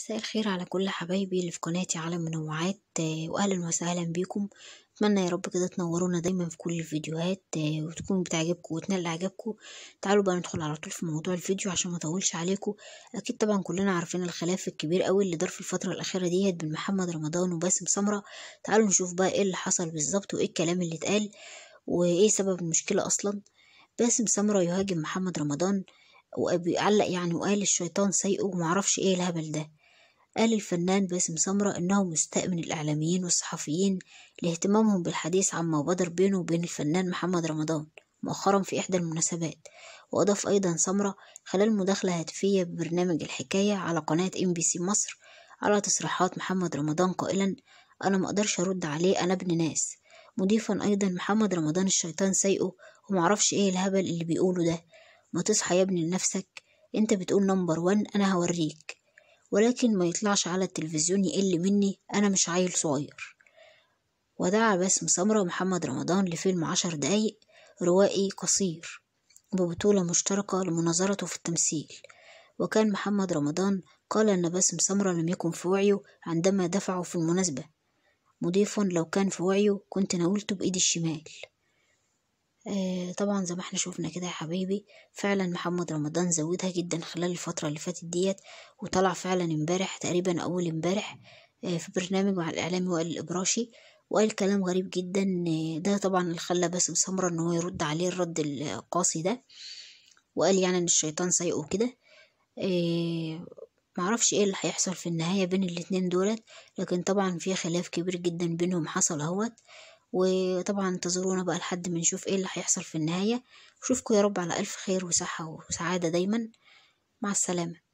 مساء الخير على كل حبايبي اللي في قناتي عالم منوعات آه، واهلا وسهلا بيكم اتمنى يا رب كده تنورونا دايما في كل الفيديوهات آه، وتكون بتعجبكم وتنال اعجابكم تعالوا بقى ندخل على طول في موضوع الفيديو عشان ما اطولش عليكم اكيد طبعا كلنا عارفين الخلاف الكبير قوي اللي دار في الفتره الاخيره ديت بين محمد رمضان وباسم سمره تعالوا نشوف بقى ايه اللي حصل بالظبط وايه الكلام اللي اتقال وايه سبب المشكله اصلا باسم سمره يهاجم محمد رمضان وبيعلق يعني وقال الشيطان سيئه ومعرفش ايه الهبل ده قال الفنان باسم سمرة إنه مستاء من الإعلاميين والصحفيين لاهتمامهم بالحديث عما بدر بينه وبين الفنان محمد رمضان مؤخرا في إحدى المناسبات وأضاف أيضا سمرة خلال مداخلة هاتفية ببرنامج الحكاية على قناة ام بي سي مصر على تصريحات محمد رمضان قائلا أنا مقدرش أرد عليه أنا ابن ناس مضيفا أيضا محمد رمضان الشيطان سايقه ومعرفش إيه الهبل اللي بيقوله ده ما تصحى يا ابني لنفسك انت بتقول نمبر وان أنا هوريك ولكن ما يطلعش على التلفزيون يقل مني أنا مش عيل صغير ودعا باسم سمرة ومحمد رمضان لفيلم عشر دقايق روائي قصير ببطولة مشتركة لمناظرته في التمثيل وكان محمد رمضان قال أن باسم سمرة لم يكن في وعيه عندما دفعه في المناسبة مضيفا لو كان في وعيه كنت ناولته بإيدي الشمال آه، طبعا زي ما احنا شوفنا كده يا حبيبي فعلا محمد رمضان زودها جدا خلال الفترة اللي فاتت ديت وطلع فعلا امبارح تقريبا اول امبارح آه، في برنامج مع الاعلامي وائل الابراشي وقال كلام غريب جدا آه، ده طبعا اللي خلى باسم سمرة ان هو يرد عليه الرد القاسي ده وقال يعني ان الشيطان سايقه كده معرفش ايه اللي هيحصل في النهاية بين الاتنين دولت لكن طبعا في خلاف كبير جدا بينهم حصل اهوت وطبعا انتظرونا بقى لحد ما نشوف ايه اللي هيحصل في النهاية اشوفكم يا رب على الف خير وصحة وسعادة دايما مع السلامة